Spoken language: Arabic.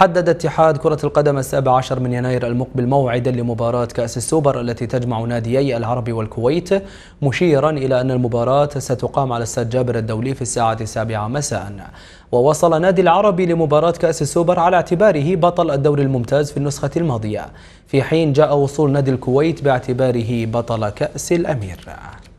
حدد اتحاد كرة القدم السابع عشر من يناير المقبل موعدا لمباراة كأس السوبر التي تجمع ناديي العربي والكويت مشيرا إلى أن المباراة ستقام على استاد جابر الدولي في الساعة السابعة مساء ووصل نادي العربي لمباراة كأس السوبر على اعتباره بطل الدوري الممتاز في النسخة الماضية في حين جاء وصول نادي الكويت باعتباره بطل كأس الأمير